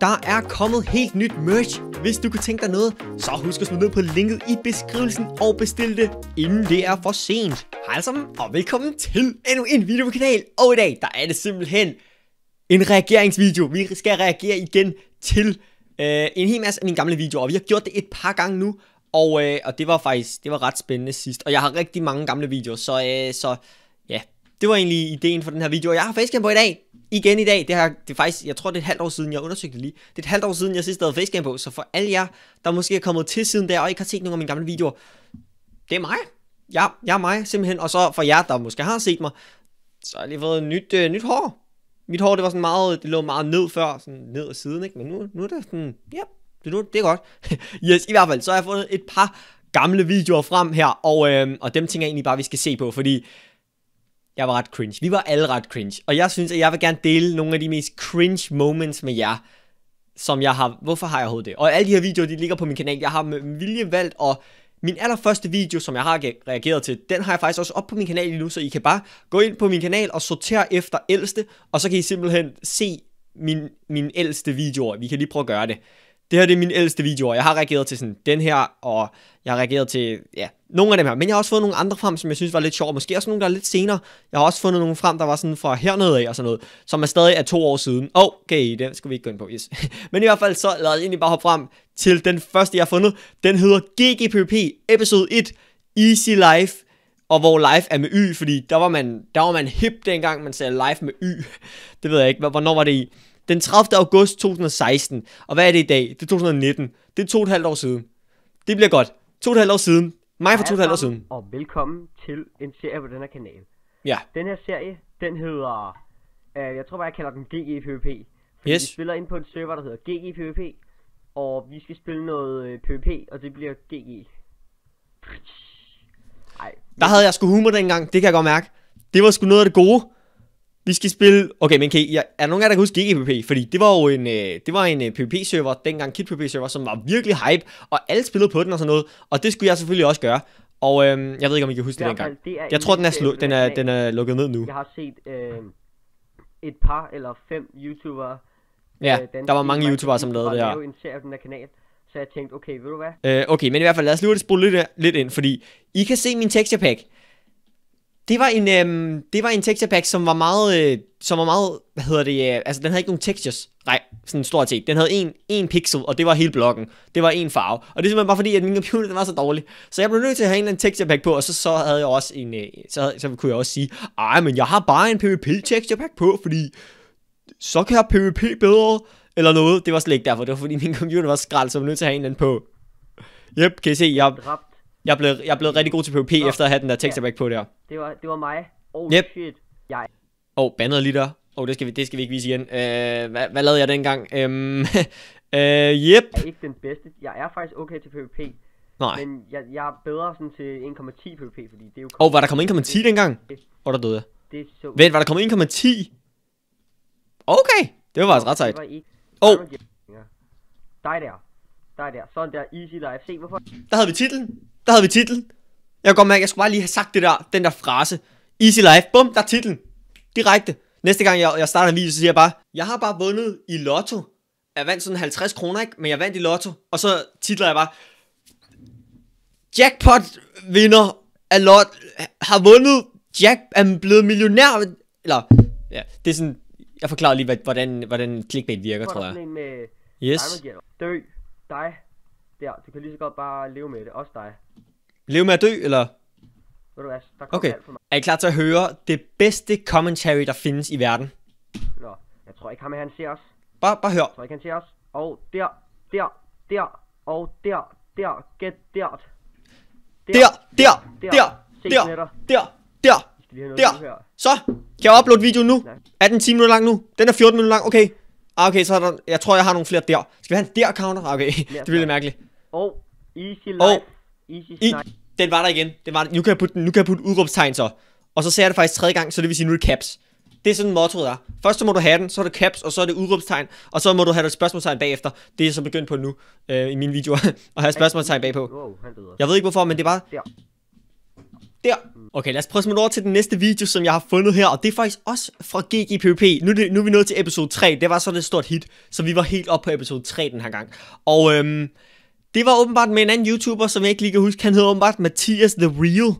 Der er kommet helt nyt merch. Hvis du kunne tænke dig noget, så husk at smide ned på linket i beskrivelsen og bestil det, inden det er for sent. Hej alle sammen, og velkommen til endnu en video på kanalen. Og i dag, der er det simpelthen en reageringsvideo. Vi skal reagere igen til øh, en hel masse af mine gamle videoer. Vi har gjort det et par gange nu, og, øh, og det var faktisk det var ret spændende sidst. Og jeg har rigtig mange gamle videoer, så, øh, så ja, det var egentlig ideen for den her video, og jeg har facecam på i dag. Igen i dag, det, her, det er faktisk, jeg tror det er et halvt år siden, jeg undersøgte det lige. Det er et halvt år siden, jeg sidst havde facecam på, så for alle jer, der måske er kommet til siden der, og ikke har set nogen af mine gamle videoer, det er mig. Ja, jeg er mig simpelthen, og så for jer, der måske har set mig, så har jeg lige fået nyt, øh, nyt hår. Mit hår, det var sådan meget, det lå meget ned før, sådan ned ad siden, ikke? Men nu, nu er det sådan, ja, det, nu, det er godt. yes, i hvert fald, så har jeg fundet et par gamle videoer frem her, og, øh, og dem tænker jeg egentlig bare, vi skal se på, fordi jeg var ret cringe. Vi var alle ret cringe. Og jeg synes, at jeg vil gerne dele nogle af de mest cringe moments med jer, som jeg har... Hvorfor har jeg overhovedet det? Og alle de her videoer, de ligger på min kanal. Jeg har med vilje valgt at min allerførste video, som jeg har reageret til, den har jeg faktisk også op på min kanal lige nu, så I kan bare gå ind på min kanal og sortere efter ældste, og så kan I simpelthen se min, min ældste videoer. Vi kan lige prøve at gøre det det her det er min ældste og Jeg har reageret til sådan den her, og jeg har reageret til, ja, nogle af dem her. Men jeg har også fundet nogle andre frem, som jeg synes var lidt sjovt. Måske også nogle, der er lidt senere. Jeg har også fundet nogle frem, der var sådan fra hernede af og sådan noget, som er stadig er to år siden. Okay, det skal vi ikke gå ind på, yes. Men i hvert fald så lad os egentlig bare hoppe frem til den første, jeg har fundet. Den hedder GGPP episode 1 Easy Life og hvor live er med Y, fordi der var man, der var man hip dengang, man sagde live med Y. Det ved jeg ikke, hvornår var det i? Den 30. august 2016. Og hvad er det i dag? Det er 2019. Det er to og et halvt år siden. Det bliver godt. To og et halvt år siden. Mig for to og et halvt år siden. Og velkommen til en serie på den her kanal. Ja. Den her serie, den hedder... Øh, jeg tror bare, jeg kalder den GGPVP. E Fordi yes. vi spiller ind på en server, der hedder GGPVP. E og vi skal spille noget PvP, øh, og det bliver GG. E Ej. Der havde jeg sgu humor dengang, det kan jeg godt mærke. Det var sgu noget af det gode. Vi skal spille... Okay, men kan I... er der nogen af jer, der kan huske GGPP? Fordi det var jo en, øh, det var en øh, PvP-server, dengang kitpvp server som var virkelig hype, og alle spillede på den og sådan noget, og det skulle jeg selvfølgelig også gøre. Og øh, jeg ved ikke, om I kan huske det dengang. Det jeg tror, den er, slu- øh, den, er, den er lukket ned nu. Jeg har set øh, et par eller fem YouTubere. Ja, øh, der var mange YouTubere, som lavede det her. Jeg en serie af den her kanal, så jeg tænkte, okay, ved du hvad? Øh, okay, men i hvert fald lad os lige spole lidt, øh, lidt ind, fordi I kan se min texture pack. Det var en, øhm, det var en texture pack, som var meget, øh, som var meget, hvad hedder det, øh, altså den havde ikke nogen textures, nej, sådan stort set. Den havde en, en pixel, og det var hele blokken. Det var en farve. Og det er simpelthen bare fordi, at min computer den var så dårlig. Så jeg blev nødt til at have en eller anden texture pack på, og så, så havde jeg også en, øh, så, havde, så kunne jeg også sige, ej, men jeg har bare en PvP texture pack på, fordi så kan jeg PvP bedre, eller noget. Det var slet ikke derfor, det var fordi min computer var skrald, så jeg blev nødt til at have en eller anden på. Yep, kan I se, jeg... Jeg blev jeg blev rigtig god til PvP oh. efter at have den der texterback på der. Det var, det var mig. Oh yep. shit. Jeg. Og oh, bandet lige der. Oh, det skal vi, det skal vi ikke vise igen. Uh, hvad, hvad lavede jeg dengang? Um, uh, yep. Jeg er ikke den bedste. Jeg er faktisk okay til PvP. Nej. Men jeg, jeg er bedre sådan til 1,10 PvP, fordi det er jo... Åh, oh, var der kommet 1,10 dengang? Åh, oh, der døde jeg. Det er så... Vent, var der kommet 1,10? Okay, det var faktisk ret sejt. Åh. Oh. Dig der. Dig der. Sådan der. Easy life. Se, hvorfor... Der havde vi titlen der havde vi titlen. Jeg kan godt mærke, jeg skulle bare lige have sagt det der, den der frase. Easy life, bum, der er titlen. Direkte. Næste gang jeg, jeg starter en video, så siger jeg bare, jeg har bare vundet i lotto. Jeg vandt sådan 50 kroner, ikke? Men jeg vandt i lotto. Og så titler jeg bare, jackpot vinder af lot, har vundet, jack er blevet millionær. Eller, ja, det er sådan, jeg forklarer lige, hvordan, hvordan clickbait virker, tror jeg. Øh, yes. Dø, dig, der. Du kan lige så godt bare leve med det, også dig. Leve med at dø, eller? Ved du hvad, der okay. alt for meget. Er I klar til at høre det bedste commentary, der findes i verden? Nå, jeg tror ikke ham, han ser os. Bare, bare hør. Jeg tror ikke, han ser os. Og der, der, der, og der, der, get der. Der, der, der, der, der, der, der, der. Der. Så, kan jeg uploade videoen nu? Er den 10 minutter lang nu. Den er 14 minutter lang, okay. Ah, okay, så er der, jeg tror, jeg har nogle flere der. Skal vi have en der-counter? Ah, okay, det bliver lidt mærkeligt. Og Easy Life. Og easy snipe. I, den var der igen. Den var der. Nu kan jeg putte, nu kan jeg putte udråbstegn så. Og så ser jeg det faktisk tredje gang, så det vil sige, nu er det caps. Det er sådan motto der. Først så må du have den, så er det caps, og så er det udråbstegn, og så må du have et spørgsmålstegn bagefter. Det er så begyndt på nu, øh, i mine videoer, at have spørgsmålstegn bagpå. jeg ved ikke hvorfor, men det er bare... Der. Der. Okay, lad os prøve at over til den næste video, som jeg har fundet her, og det er faktisk også fra GGPP. Nu, nu er vi nået til episode 3, det var sådan et stort hit, så vi var helt op på episode 3 den her gang. Og øhm, det var åbenbart med en anden YouTuber, som jeg ikke lige kan huske. Han hedder åbenbart Mathias The Real.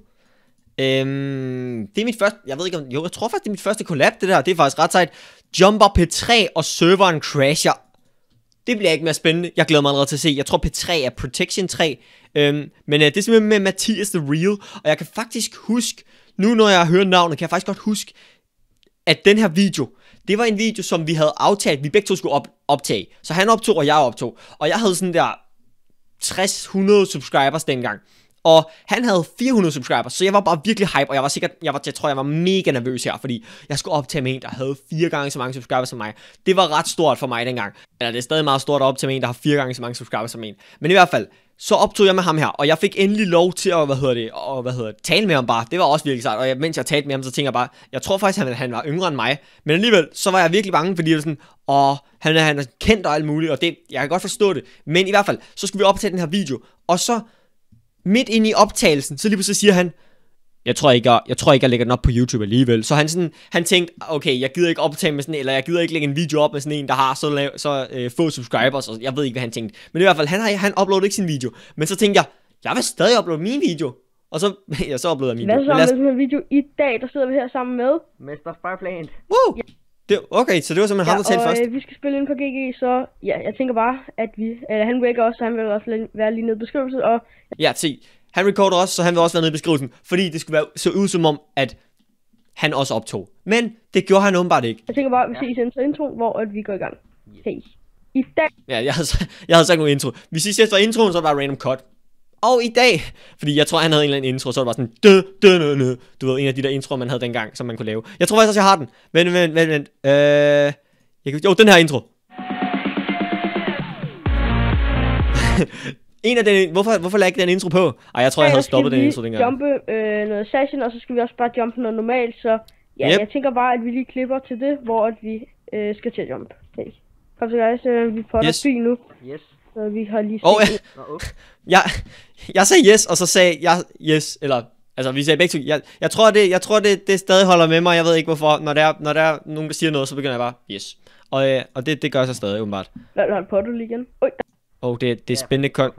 Øhm, det er mit første, jeg ved ikke om, jo, jeg tror faktisk, det er mit første collab, det der. Det er faktisk ret sejt. Jumper P3 og serveren crasher. Det bliver ikke mere spændende. Jeg glæder mig allerede til at se. Jeg tror P3 er Protection 3. Øhm, men øh, det er simpelthen med Mathias The Real. Og jeg kan faktisk huske, nu når jeg hører navnet, kan jeg faktisk godt huske, at den her video, det var en video, som vi havde aftalt, vi begge to skulle op- optage. Så han optog, og jeg optog. Og jeg havde sådan der, 60-100 subscribers dengang. Og han havde 400 subscribers, så jeg var bare virkelig hype, og jeg var sikkert, jeg, var, jeg tror, jeg var mega nervøs her, fordi jeg skulle optage med en, der havde fire gange så mange subscribers som mig. Det var ret stort for mig dengang. Eller det er stadig meget stort at optage med en, der har fire gange så mange subscribers som en. Men i hvert fald, så optog jeg med ham her, og jeg fik endelig lov til at, hvad hedder det, og, hvad hedder det, tale med ham bare. Det var også virkelig sejt, og jeg, mens jeg talte med ham, så tænker jeg bare, jeg tror faktisk, han, han var yngre end mig. Men alligevel, så var jeg virkelig bange, fordi det var sådan, og han, han er kendt og alt muligt, og det, jeg kan godt forstå det. Men i hvert fald, så skulle vi optage den her video, og så midt ind i optagelsen, så lige så siger han, jeg tror ikke, jeg, jeg tror ikke, jeg lægger den op på YouTube alligevel. Så han, sådan, han tænkte, okay, jeg gider ikke optage med sådan eller jeg gider ikke lægge en video op med sådan en, der har så, lav, så øh, få subscribers, og jeg ved ikke, hvad han tænkte. Men i hvert fald, han, har, han uploadede ikke sin video. Men så tænkte jeg, jeg vil stadig uploade min video. Og så, ja, så uploadede jeg min video. Hvad så med os... video i dag, der sidder vi her sammen med? Mr. Fireplant. Woo! Ja. Det, okay, så det var simpelthen ja, ham, der talte først. Øh, vi skal spille ind på GG, så ja, jeg tænker bare, at vi... øh, han ikke også, så han vil også være lige nede i beskrivelsen, og... Ja, se. Han recorder også, så han vil også være nede i beskrivelsen, fordi det skulle være så ud som om, at han også optog. Men det gjorde han åbenbart ikke. Jeg tænker bare, at vi ses ja. intro, hvor at vi går i gang. Hey. I dag... Ja, jeg havde, jeg havde sagt nogle intro. Vi ses efter introen, så var det bare random cut. Og i dag, fordi jeg tror, han havde en eller anden intro, så var det bare sådan, dø, dø, dø, dø. du ved, en af de der introer, man havde dengang, som man kunne lave. Jeg tror faktisk også, jeg har den. Vent, vent, vent, vent. Øh, jeg kan, jo, den her intro. en af den, hvorfor, hvorfor lagde ikke den intro på? Ej, jeg tror, jeg havde stoppet den intro dengang. jumpe øh, noget session, og så skal vi også bare jumpe noget normalt, så ja, yep. jeg tænker bare, at vi lige klipper til det, hvor at vi øh, skal til at jump. Hey. Kom så guys, øh, vi potter yes. nu. Yes. Så vi har lige oh, set... Oh, jeg, jeg sagde yes, og så sagde jeg yes, eller... Altså, vi sagde begge to, jeg, jeg tror, det, jeg tror det, det stadig holder med mig, jeg ved ikke hvorfor. Når der, når der er nogen, der siger noget, så begynder jeg bare, yes. Og, øh, og det, det gør sig stadig, åbenbart. Hvad har på du lige igen? Oj, der... Og oh, det, det er spændende kon...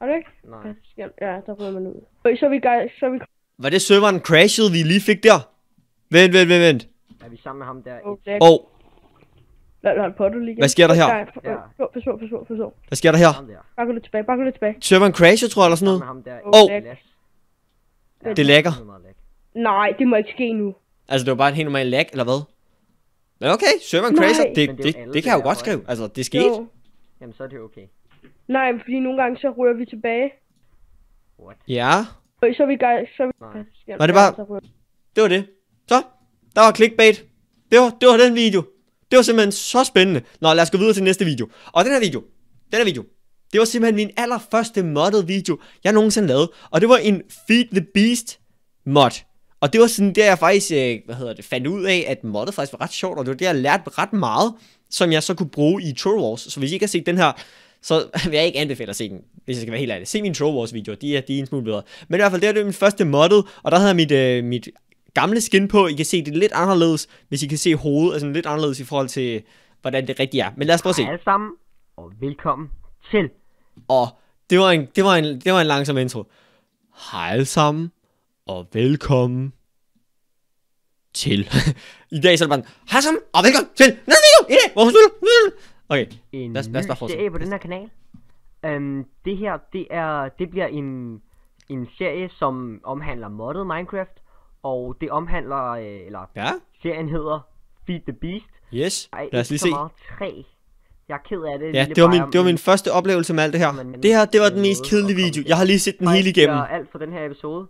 Er det ikke? Nej. Ja, der prøver man ud. Oj, så er vi gør, så er vi... Var det serveren crashed, vi lige fik der? Vent, vent, vent, vent. Er vi sammen med ham der? Åh, oh, Hold på, du lige Hvad sker der her? på, pas på, Hvad sker der her? gå lidt tilbage, gå lidt tilbage. Serveren crasher, tror jeg, eller sådan noget. Åh. Oh. Det lækker. Nej, det må ikke ske nu. Altså, det var bare en helt normal lag, eller hvad? Men okay, serveren crasher, det, det, det, det, kan jeg jo godt skrive. Altså, det sket. Jamen, så er det okay. Nej, fordi nogle gange så rører vi tilbage. What? Ja. Så er vi gej, så er vi... Nej, det bare... Det var det. Så, der var clickbait. Det var, det var den video. Det var simpelthen så spændende. Nå, lad os gå videre til næste video. Og den her video, den her video, det var simpelthen min allerførste modded video, jeg nogensinde lavede. Og det var en Feed the Beast mod. Og det var sådan der, jeg faktisk øh, hvad hedder det, fandt ud af, at modder faktisk var ret sjovt, og det var det, jeg lærte ret meget, som jeg så kunne bruge i Troll Wars. Så hvis I ikke har set den her, så vil jeg ikke anbefale at se den, hvis jeg skal være helt ærlig. Se mine Troll Wars videoer, de er, de er en smule bedre. Men i hvert fald, det var det min første modded, og der havde jeg mit, øh, mit gamle skin på. I kan se det lidt anderledes, hvis I kan se hovedet altså lidt anderledes i forhold til, hvordan det rigtigt er. Men lad os prøve at se. Hej sammen, og velkommen til. Og det var en, det var en, det var en langsom intro. Hej sammen, og velkommen til. I dag så er det bare hej sammen, og velkommen til. Næste video, i dag, hvor slutter. Okay, en lad os, lad os bare fortsætte. En på den her kanal. Um, det her, det, er, det bliver en, en serie, som omhandler moddet Minecraft og det omhandler, øh, eller ja? serien hedder Feed the Beast. Yes, Ej, lad os lige se. Meget træ. Jeg er ked af det. Ja, det var, min, det var øh, min første oplevelse med alt det her. Men, det her, det var den mest kedelige video. Jeg har lige set den hele igennem. alt for den her episode.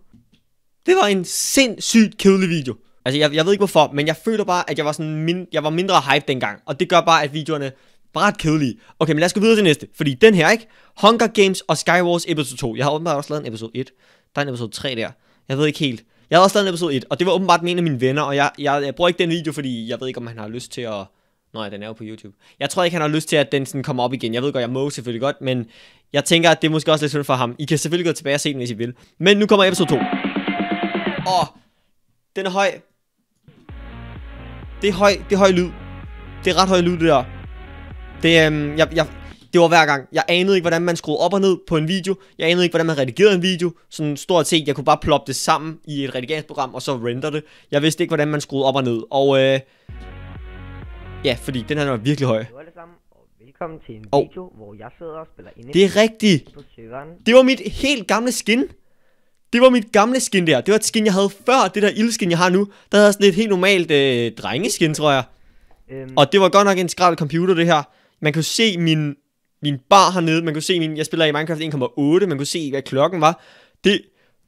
Det var en sindssygt kedelig video. Altså, jeg, jeg ved ikke hvorfor, men jeg føler bare, at jeg var, sådan min, jeg var mindre hype dengang. Og det gør bare, at videoerne var ret kedelige. Okay, men lad os gå videre til næste. Fordi den her, ikke? Hunger Games og Skywars episode 2. Jeg har åbenbart også lavet en episode 1. Der er en episode 3 der. Jeg ved ikke helt. Jeg havde også lavet en episode 1, og det var åbenbart med en af mine venner, og jeg, jeg, jeg bruger ikke den video, fordi jeg ved ikke, om han har lyst til at... Nå den er jo på YouTube. Jeg tror ikke, han har lyst til, at den sådan kommer op igen. Jeg ved godt, jeg må selvfølgelig godt, men jeg tænker, at det er måske også lidt synd for ham. I kan selvfølgelig gå tilbage og se den, hvis I vil. Men nu kommer episode 2. Åh, oh, den er høj. Det er høj, det er høj lyd. Det er ret høj lyd, det der. Det, øhm, jeg, jeg, det var hver gang. Jeg anede ikke, hvordan man skruede op og ned på en video. Jeg anede ikke, hvordan man redigerede en video. Sådan stort set, jeg kunne bare ploppe det sammen i et redigeringsprogram, og så render det. Jeg vidste ikke, hvordan man skruede op og ned. Og øh, ja, fordi den her var virkelig høj. Velkommen til en oh. video, hvor jeg sidder og spiller ind Det er rigtigt. På Det var mit helt gamle skin. Det var mit gamle skin der. Det var et skin, jeg havde før det der ildskin, jeg har nu. Der havde sådan et helt normalt øh, drengeskin, tror jeg. Øhm. Og det var godt nok en skrald computer, det her. Man kunne se min min bar hernede, man kunne se min, jeg spiller i Minecraft 1.8, man kunne se, hvad klokken var. Det,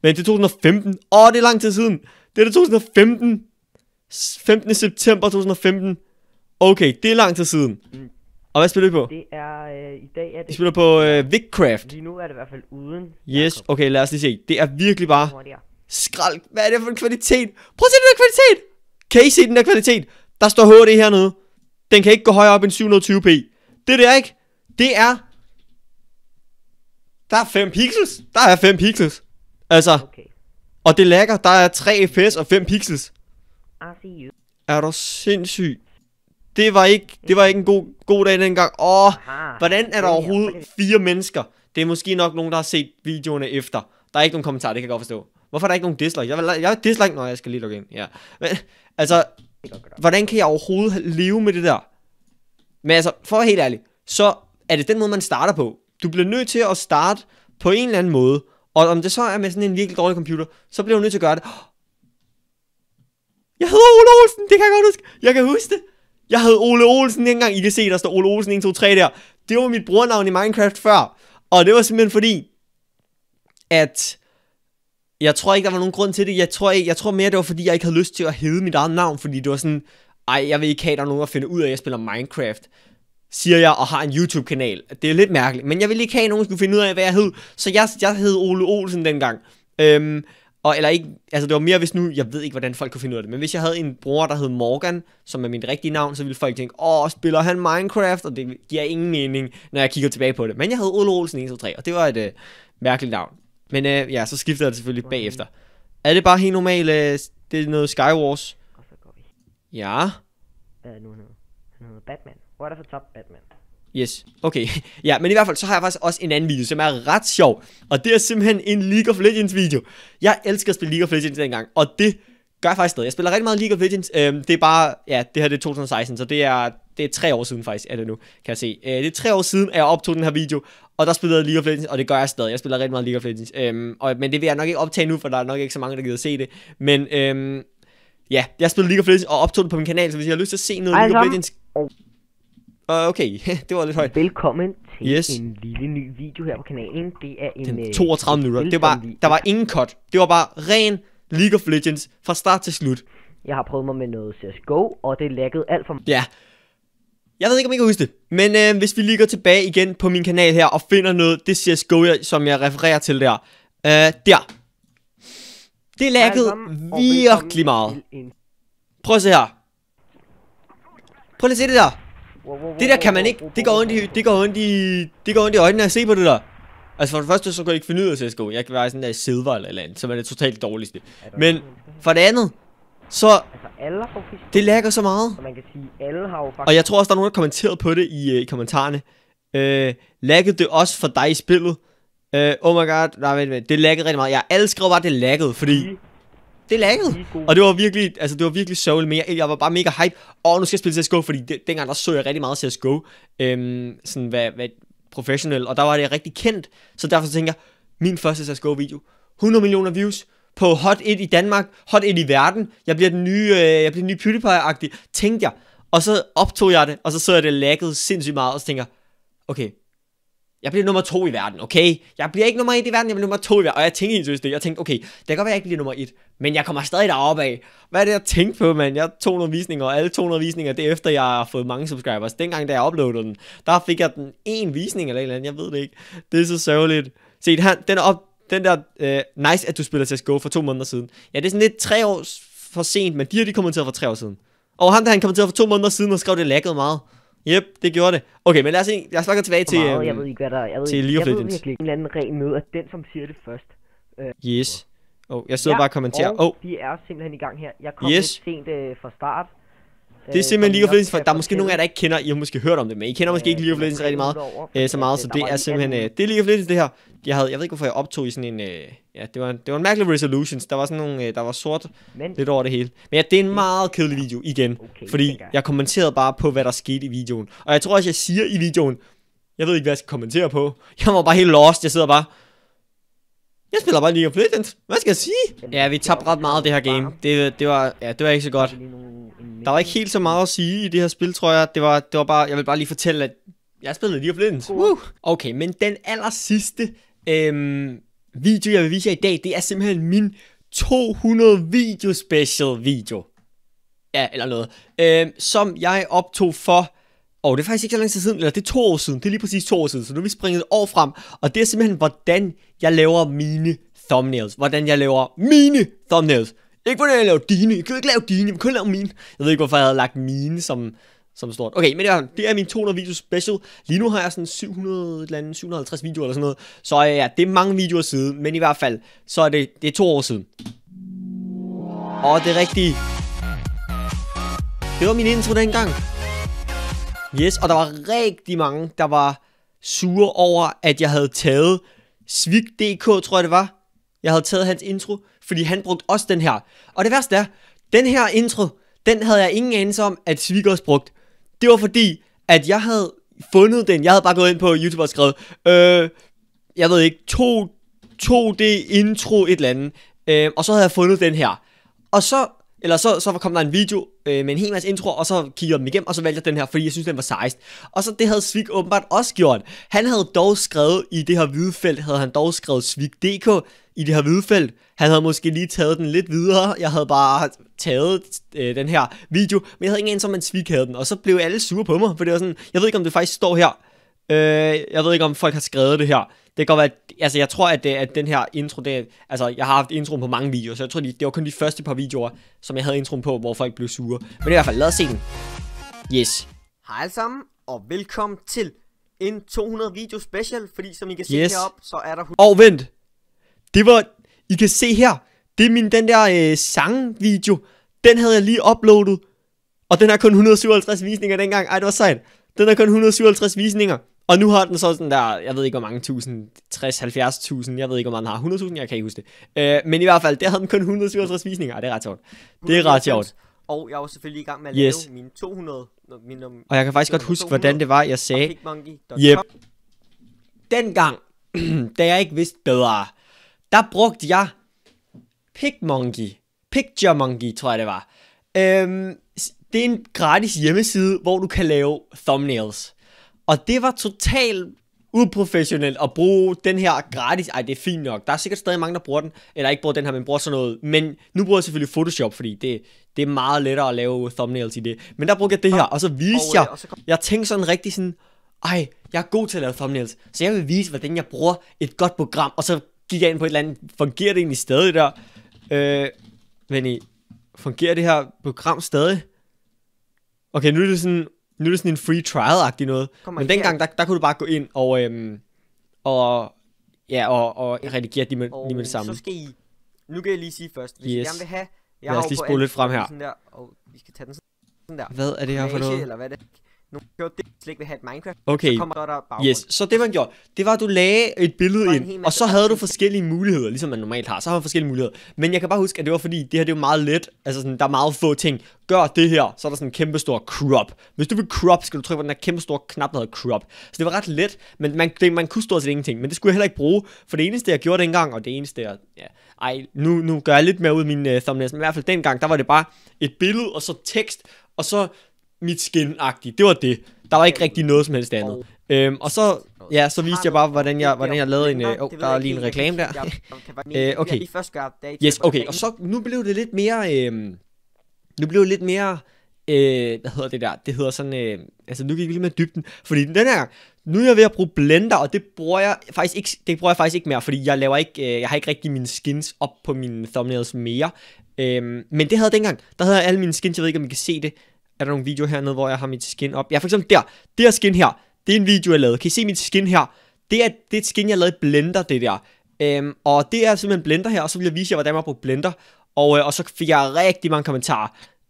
men det er 2015. Åh, det er lang tid siden. Det er det 2015. 15. september 2015. Okay, det er lang tid siden. Mm. Og hvad spiller vi på? Det er, øh, i dag er det... Vi spiller på øh, Vickraft. Lige nu er det i hvert fald uden. Yes, okay, lad os lige se. Det er virkelig bare... Skrald, hvad er det for en kvalitet? Prøv at se den der kvalitet! Kan I se den der kvalitet? Der står HD hernede. Den kan ikke gå højere op end 720p. Det der, ikke? Det er... Der er 5 pixels. Der er 5 pixels. Altså. Okay. Og det lækker. Der er 3 fps og 5 pixels. Er du sindssyg? Det var ikke, det var ikke en god, god dag dengang. Åh, oh, hvordan er der overhovedet fire mennesker? Det er måske nok nogen, der har set videoerne efter. Der er ikke nogen kommentarer, det kan jeg godt forstå. Hvorfor er der ikke nogen dislike? Jeg, vil, jeg vil dislike, når jeg skal lige logge ind. Ja. Men, altså, hvordan kan jeg overhovedet leve med det der? Men altså, for at være helt ærlig, så er det den måde, man starter på. Du bliver nødt til at starte på en eller anden måde, og om det så er med sådan en virkelig dårlig computer, så bliver du nødt til at gøre det. Jeg hedder Ole Olsen, det kan jeg godt huske. Jeg kan huske det. Jeg hed Ole Olsen engang. I kan se, der står Ole Olsen 1, 2, 3 der. Det var mit brugernavn i Minecraft før. Og det var simpelthen fordi, at jeg tror ikke, der var nogen grund til det. Jeg tror, jeg, jeg tror mere, det var fordi, jeg ikke havde lyst til at hedde mit eget navn, fordi det var sådan, ej, jeg vil ikke have, der er nogen at finde ud af, at jeg spiller Minecraft siger jeg, og har en YouTube-kanal. Det er lidt mærkeligt, men jeg ville ikke have, at nogen skulle finde ud af, hvad jeg hed. Så jeg, jeg hed Ole Olsen dengang. Øhm, og eller ikke, altså det var mere hvis nu, jeg ved ikke, hvordan folk kunne finde ud af det, men hvis jeg havde en bror, der hed Morgan, som er mit rigtige navn, så ville folk tænke, åh, spiller han Minecraft? Og det giver ingen mening, når jeg kigger tilbage på det. Men jeg hed Ole Olsen 1, 2, 3, og det var et øh, mærkeligt navn. Men øh, ja, så skiftede jeg det selvfølgelig bagefter. Er det bare helt normalt, øh, det er noget Skywars? så går vi. Ja. Hvad er det nu, han hedder? Han hedder Batman. What if I top Batman? Yes, okay. Ja, men i hvert fald, så har jeg faktisk også en anden video, som er ret sjov. Og det er simpelthen en League of Legends video. Jeg elsker at spille League of Legends dengang, og det gør jeg faktisk stadig. Jeg spiller rigtig meget League of Legends. Øhm, det er bare, ja, det her det er 2016, så det er, det er tre år siden faktisk, er det nu, kan jeg se. Øh, det er tre år siden, at jeg optog den her video, og der spillede jeg League of Legends, og det gør jeg stadig. Jeg spiller rigtig meget League of Legends. Øhm, og, men det vil jeg nok ikke optage nu, for der er nok ikke så mange, der gider se det. Men øhm, ja, jeg spiller League of Legends og optog det på min kanal, så hvis I har lyst til at se noget Ej, League of Legends... Okay, det var lidt højt. Velkommen til yes. en lille ny video her på kanalen. Det er en... Den 32 øh, minutter. Det var, der var ingen cut. Det var bare ren League of Legends fra start til slut. Jeg har prøvet mig med noget CSGO, og det laggede alt for meget. Ja. Jeg ved ikke, om I kan huske det, men øh, hvis vi lige går tilbage igen på min kanal her og finder noget, det CSGO, jeg, som jeg refererer til der. Uh, der. Det laggede virkelig meget. Prøv at se her. Prøv lige at se det der. Det der kan man ikke. Det går ondt i, det går ondt i, det går ondt i øjnene at se på det der. Altså for det første, så kan jeg ikke finde ud af CSGO. Jeg kan være sådan der silver eller eller andet, som er det totalt dårligste. Men for det andet, så... Altså, det lægger så meget. man kan sige, alle har faktisk... Og jeg tror også, der er nogen, der kommenteret på det i, øh, i kommentarerne. Øh, laggede det også for dig i spillet? Øh, oh my god, nej, vent, vent. Det laggede rigtig meget. Jeg alle skrev bare, det laggede, fordi det laggede. Og det var virkelig, altså det var virkelig sørgeligt, men jeg, jeg var bare mega hype. Og nu skal jeg spille CSGO, fordi det, dengang der så jeg rigtig meget CSGO. Øhm, sådan hvad, hvad professionel, og der var det rigtig kendt. Så derfor tænker jeg, min første CSGO-video, 100 millioner views, på Hot 1 i Danmark, Hot 1 i verden, jeg bliver den nye, øh, jeg bliver den nye PewDiePie-agtig, tænkte jeg. Og så optog jeg det, og så så jeg det lagget sindssygt meget, og så tænker okay, jeg bliver nummer to i verden, okay? Jeg bliver ikke nummer et i verden, jeg bliver nummer to i verden. Og jeg tænkte helt det. Jeg tænkte, okay, det kan godt være, jeg ikke bliver nummer et, men jeg kommer stadig deroppe af. Hvad er det, jeg tænkte på, mand? Jeg har 200 visninger, og alle 200 visninger, det er efter, jeg har fået mange subscribers. Dengang, da jeg uploadede den, der fik jeg den en visning eller noget. eller jeg ved det ikke. Det er så sørgeligt. Se, den, den, op, den der, øh, nice, at du spiller CSGO for to måneder siden. Ja, det er sådan lidt tre år for sent, men de har de kommenteret for tre år siden. Og han, der han kommenterede for to måneder siden og skrev, det lagget meget. Yep, det gjorde det. Okay, men lad os, se, lad os bare gå tilbage til... Meget, øhm, jeg ved ikke, hvad der Jeg ved, til ikke, jeg ved virkelig en anden regel med, at den, som siger det først... Øh, yes. Oh, jeg sidder ja, bare og kommenterer. Og oh. vi er simpelthen i gang her. Jeg kom yes. lidt sent øh, fra start. Det er simpelthen øh, League of Legends, for der er måske nogle af jer, der ikke kender, I har måske hørt om det, men I kender øh, måske ikke League of Legends rigtig meget, øh, så meget, så det er simpelthen, det er League of Legends det her. Jeg, havde, jeg ved ikke, hvorfor jeg optog i sådan en, ja, det var, en, det var en mærkelig resolutions, der var sådan nogle, der var sort lidt over det hele. Men ja, det er en meget kedelig video igen, fordi jeg kommenterede bare på, hvad der skete i videoen. Og jeg tror også, jeg siger i videoen, jeg ved ikke, hvad jeg skal kommentere på. Jeg var bare helt lost, jeg sidder bare, jeg spiller bare League of Legends. Hvad skal jeg sige? Ja, vi tabte ret meget det her game. Det, det, var, ja, det var ikke så godt. Der var ikke helt så meget at sige i det her spil, tror jeg. Det var, det var bare, jeg vil bare lige fortælle, at jeg spillede lige blindt. Uh. Okay, men den aller sidste øhm, video, jeg vil vise jer i dag, det er simpelthen min 200 video special video. Ja, eller noget. Øhm, som jeg optog for og oh, det er faktisk ikke så lang tid siden, eller det er to år siden, det er lige præcis to år siden, så nu er vi springet år frem, og det er simpelthen, hvordan jeg laver mine thumbnails, hvordan jeg laver mine thumbnails ikke, hvordan jeg laver dine. Jeg kan ikke lave dine, jeg kan kun lave mine. Jeg ved ikke, hvorfor jeg havde lagt mine som, som stort. Okay, men det er, det er min 200 video special. Lige nu har jeg sådan 700, eller andet, 750 videoer eller sådan noget. Så øh, ja, det er mange videoer siden, men i hvert fald, så er det, det er to år siden. Og det er rigtigt. Det var min intro dengang. Yes, og der var rigtig mange, der var sure over, at jeg havde taget Svig.dk, tror jeg det var. Jeg havde taget hans intro, fordi han brugte også den her. Og det værste er, den her intro, den havde jeg ingen anelse om, at Svig også brugte. Det var fordi, at jeg havde fundet den. Jeg havde bare gået ind på YouTube og skrevet, øh, jeg ved ikke, 2, 2D intro et eller andet. Øh, og så havde jeg fundet den her. Og så eller så, så kom der en video øh, med en hel masse intro, og så kiggede jeg dem igennem, og så valgte jeg den her, fordi jeg synes, den var sejst. Og så det havde Svig åbenbart også gjort. Han havde dog skrevet i det her hvide felt, havde han dog skrevet Svig.dk i det her hvide felt. Han havde måske lige taget den lidt videre. Jeg havde bare taget øh, den her video, men jeg havde ikke anelse om, at Svig havde den. Og så blev alle sure på mig, for det var sådan, jeg ved ikke, om det faktisk står her. Øh, jeg ved ikke, om folk har skrevet det her. Det kan godt være, at, altså jeg tror, at, at den her intro, det, altså jeg har haft introen på mange videoer, så jeg tror, det var kun de første par videoer, som jeg havde introen på, hvor folk blev sure. Men i hvert fald, lad os se den. Yes. Hej alle sammen, og velkommen til en 200 video special, fordi som I kan se yes. herop, så er der... Og vent, det var, I kan se her, det er min, den der øh, sangvideo, den havde jeg lige uploadet, og den har kun 157 visninger dengang, ej det var sejt, den har kun 157 visninger, og nu har den så sådan der, jeg ved ikke hvor mange tusind, 60, 70.000, jeg ved ikke hvor mange den har, 100.000, jeg kan ikke huske det. Øh, men i hvert fald, der havde den kun 167 visninger, og det er ret sjovt. Det er ret sjovt. Og jeg var selvfølgelig i gang med at yes. lave mine 200. Mine, og jeg kan faktisk godt huske, hvordan det var, jeg sagde. Yep. Dengang, da jeg ikke vidste bedre, der brugte jeg Picmonkey. Picture Monkey, tror jeg det var. Øhm, det er en gratis hjemmeside, hvor du kan lave thumbnails. Og det var totalt uprofessionelt at bruge den her gratis. Ej, det er fint nok. Der er sikkert stadig mange, der bruger den. Eller ikke bruger den her, men bruger sådan noget. Men nu bruger jeg selvfølgelig Photoshop, fordi det, det er meget lettere at lave thumbnails i det. Men der brugte jeg det her, og så viste oh, jeg... så Jeg tænkte sådan rigtig sådan... Ej, jeg er god til at lave thumbnails, så jeg vil vise, hvordan jeg bruger et godt program. Og så gik jeg ind på et eller andet... Fungerer det egentlig stadig der? Øh, men i... Fungerer det her program stadig? Okay, nu er det sådan nu er det sådan en free trial-agtig noget. Kommer men dengang, der, der kunne du bare gå ind og, øhm, og, ja, og, og redigere lige med, lige med det samme. så skal I, nu kan jeg lige sige først, hvis yes. I gerne vil have, jeg Lad os lige spole lidt frem her. Sådan der, og vi skal tage den sådan der. Hvad er det her for noget? Eller hvad er det? nogle gjorde det, slet ikke vil have et Minecraft. Okay, så, kommer der baggrund. yes. så det man gjorde, det var at du lagde et billede ind, og så havde du forskellige muligheder, ligesom man normalt har, så har man forskellige muligheder. Men jeg kan bare huske, at det var fordi, det her det er meget let, altså sådan, der er meget få ting. Gør det her, så er der sådan en kæmpe stor crop. Hvis du vil crop, skal du trykke på den her kæmpe store knap, der hedder crop. Så det var ret let, men man, det, man kunne stort set ingenting, men det skulle jeg heller ikke bruge, for det eneste jeg gjorde dengang, og det eneste jeg, ja, ej, nu, nu gør jeg lidt mere ud af min uh, thumbnails, men i hvert fald dengang, der var det bare et billede, og så tekst, og så mit skin -agtigt. Det var det. Der var ikke rigtig noget som helst andet. Øhm, og så, ja, så viste jeg bare, hvordan jeg, hvordan jeg lavede en... Åh, øh, oh, der er lige en reklame der. øh, okay. Yes, okay. Og så, nu blev det lidt mere... Øh, nu blev det lidt mere... Øh, hvad hedder det der? Det hedder sådan... Øh, altså, nu gik vi lige med dybden. Fordi den her nu er jeg ved at bruge Blender, og det bruger jeg faktisk ikke, det bruger jeg faktisk ikke mere, fordi jeg, laver ikke, øh, jeg har ikke rigtig mine skins op på mine thumbnails mere. Øh, men det havde jeg dengang. Der havde jeg alle mine skins, jeg ved ikke, om I kan se det er der nogle videoer hernede, hvor jeg har mit skin op. Ja, for eksempel der. Det her skin her. Det er en video, jeg lavede. Kan I se mit skin her? Det er, det er et skin, jeg lavede i Blender, det der. Øhm, og det er simpelthen Blender her, og så vil jeg vise jer, hvordan man bruger Blender. Og, øh, og så fik jeg rigtig mange kommentarer.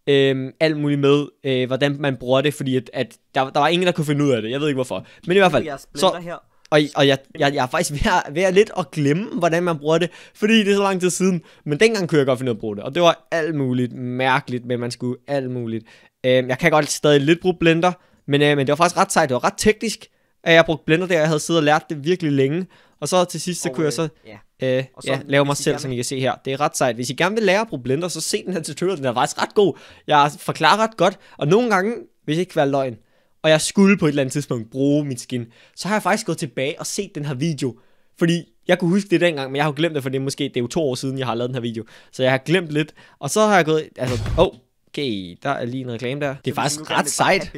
Øhm, alt muligt med, øh, hvordan man bruger det, fordi at, at der, der var ingen, der kunne finde ud af det. Jeg ved ikke hvorfor. Men i hvert fald. Så, her og, og jeg, jeg, jeg er faktisk ved at, ved at lidt at glemme, hvordan man bruger det, fordi det er så lang tid siden. Men dengang kunne jeg godt finde ud af at bruge det, og det var alt muligt mærkeligt, men man skulle alt muligt. Øhm, jeg kan godt stadig lidt bruge Blender, men, øh, men det var faktisk ret sejt, det var ret teknisk, at jeg brugte Blender der, jeg havde siddet og lært det virkelig længe. Og så til sidst, så kunne jeg så, yeah. Øh, øh, og så ja, lave mig selv, gerne... som I kan se her. Det er ret sejt. Hvis I gerne vil lære at bruge Blender, så se den her tutorial, den er faktisk ret god. Jeg forklarer ret godt, og nogle gange, hvis ikke være løgn, og jeg skulle på et eller andet tidspunkt bruge min skin, så har jeg faktisk gået tilbage og set den her video, fordi jeg kunne huske det dengang, men jeg har glemt det, for det er måske det er jo to år siden, jeg har lavet den her video. Så jeg har glemt lidt. Og så har jeg gået... Altså, oh, okay, der er lige en reklame der. Det er faktisk ret sejt.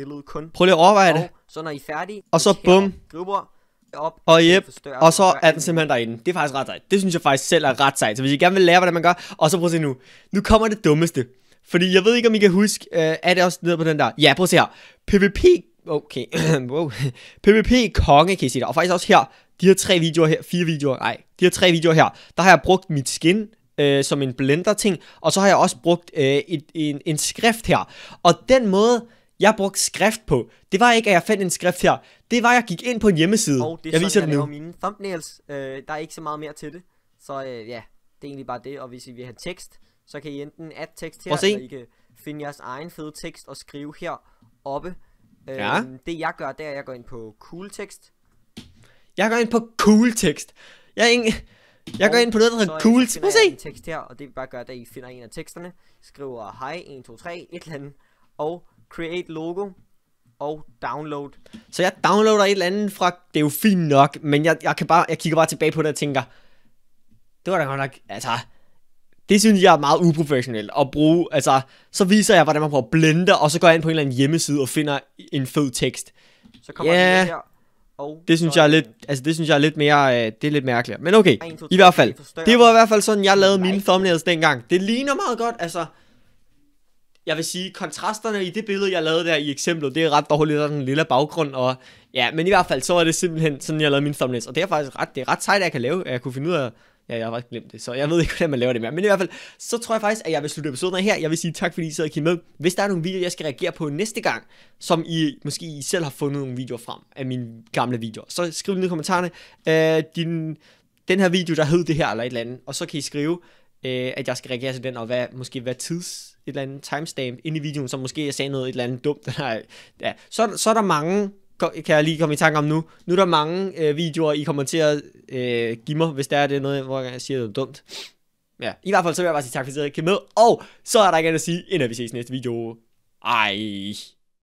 Prøv lige at overveje det. Så når I er færdige... Og så bum. Op, og yep, og så er den simpelthen derinde. Det er faktisk ret sejt. Det synes jeg faktisk selv er ret sejt. Så hvis I gerne vil lære, hvordan man gør, og så prøv at se nu. Nu kommer det dummeste. Fordi jeg ved ikke, om I kan huske, øh, er det også nede på den der? Ja, prøv at se her. PvP Okay, wow. PvP konge, kan I se der. Og faktisk også her, de her tre videoer her, fire videoer, nej, de her tre videoer her, der har jeg brugt mit skin, øh, som en blender-ting, og så har jeg også brugt øh, et, en, en skrift her. Og den måde, jeg brugte skrift på, det var ikke, at jeg fandt en skrift her. Det var, at jeg gik ind på en hjemmeside. Og det er jeg sådan, viser jeg laver mine thumbnails. Øh, der er ikke så meget mere til det. Så øh, ja, det er egentlig bare det. Og hvis I vil have tekst, så kan I enten add tekst her, eller I kan finde jeres egen fede tekst og skrive her oppe. Ja. Øhm, det jeg gør, det er, at jeg går ind på Cooltekst. Jeg går ind på Cooltekst. Jeg er Jeg går ind på noget, der hedder Cool. Prøv at se. en tekst her, og det vi bare gør, det er, at I finder en af teksterne. Skriver hej, 1, 2, 3, et eller andet. Og create logo. Og download. Så jeg downloader et eller andet fra, det er jo fint nok, men jeg, jeg, kan bare, jeg kigger bare tilbage på det og tænker, det var da godt nok, altså, det synes jeg er meget uprofessionelt at bruge. Altså, så viser jeg, hvordan man prøver at blende, og så går jeg ind på en eller anden hjemmeside og finder en fed tekst. Så kommer yeah. den her. Og det synes jeg er lidt, altså det synes jeg er lidt mere, øh, det er lidt mærkeligt. Men okay, i hvert fald. Det var i hvert fald sådan, jeg lavede mine thumbnails dengang. Det ligner meget godt, altså. Jeg vil sige, kontrasterne i det billede, jeg lavede der i eksemplet, det er ret dårligt, der er den lille baggrund, og ja, men i hvert fald, så er det simpelthen sådan, jeg lavede mine thumbnails, og det er faktisk ret, det er ret sejt, at jeg kan lave, at jeg kunne finde ud af Ja, jeg har faktisk glemt det, så jeg ved ikke, hvordan man laver det mere. Men i hvert fald, så tror jeg faktisk, at jeg vil slutte episoden af her. Jeg vil sige tak, fordi I sad og kiggede med. Hvis der er nogle videoer, jeg skal reagere på næste gang, som I måske I selv har fundet nogle videoer frem af mine gamle videoer, så skriv ned i kommentarerne øh, din, den her video, der hed det her eller et eller andet, og så kan I skrive, øh, at jeg skal reagere til den, og hvad, måske hvad tids, et eller andet timestamp ind i videoen, som måske jeg sagde noget et eller andet dumt. Eller, ja. så, så er der mange kan jeg lige komme i tanke om nu. Nu er der mange øh, videoer, I kommer til at øh, give mig, hvis der er det noget, hvor jeg siger noget dumt. Ja, i hvert fald så vil jeg bare sige tak, fordi I kiggede med. Og så er der ikke andet at sige, end at vi ses i næste video. Ej.